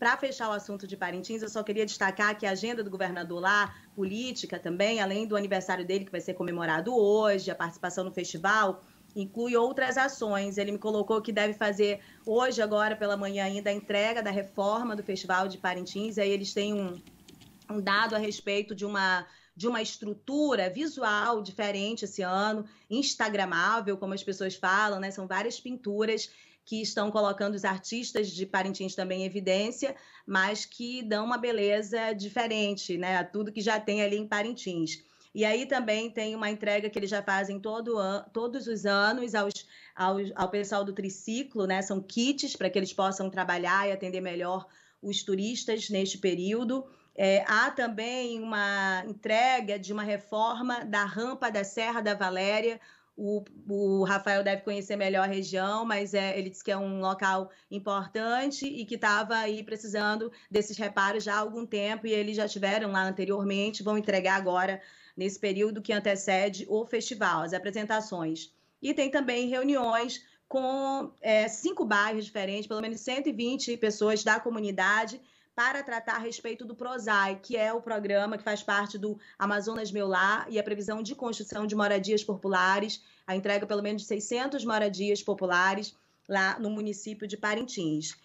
Para fechar o assunto de Parintins, eu só queria destacar que a agenda do governador lá, política também, além do aniversário dele que vai ser comemorado hoje, a participação no festival, inclui outras ações. Ele me colocou que deve fazer hoje, agora pela manhã ainda, a entrega da reforma do Festival de Parintins. Aí eles têm um, um dado a respeito de uma de uma estrutura visual diferente esse ano, instagramável, como as pessoas falam, né? São várias pinturas que estão colocando os artistas de Parintins também em evidência, mas que dão uma beleza diferente, né, a tudo que já tem ali em Parintins. E aí também tem uma entrega que eles já fazem todo an, todos os anos aos, aos, ao pessoal do triciclo, né? São kits para que eles possam trabalhar e atender melhor os turistas neste período. É, há também uma entrega de uma reforma da rampa da Serra da Valéria, o, o, Rafael deve conhecer melhor a região, mas é, ele disse que é um local importante e que estava aí precisando desses reparos já há algum tempo e eles já tiveram lá anteriormente, vão entregar agora nesse período que antecede o festival, as apresentações. E tem também reuniões com é, cinco bairros diferentes, pelo menos 120 pessoas da comunidade para tratar a respeito do PROSAI, que é o programa que faz parte do Amazonas Meu Lar e a previsão de construção de moradias populares, a entrega pelo menos de 600 moradias populares lá no município de Parintins.